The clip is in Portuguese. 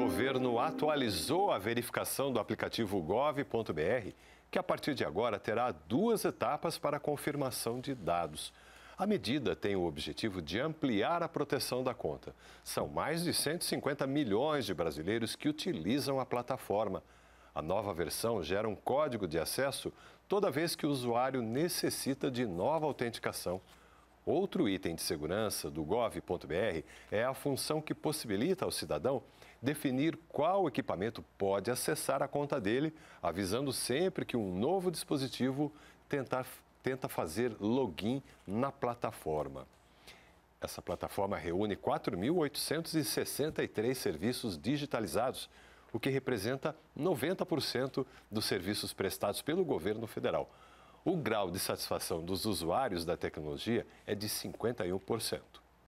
governo atualizou a verificação do aplicativo gov.br, que a partir de agora terá duas etapas para confirmação de dados. A medida tem o objetivo de ampliar a proteção da conta. São mais de 150 milhões de brasileiros que utilizam a plataforma. A nova versão gera um código de acesso toda vez que o usuário necessita de nova autenticação. Outro item de segurança do gov.br é a função que possibilita ao cidadão definir qual equipamento pode acessar a conta dele, avisando sempre que um novo dispositivo tentar, tenta fazer login na plataforma. Essa plataforma reúne 4.863 serviços digitalizados, o que representa 90% dos serviços prestados pelo governo federal. O grau de satisfação dos usuários da tecnologia é de 51%.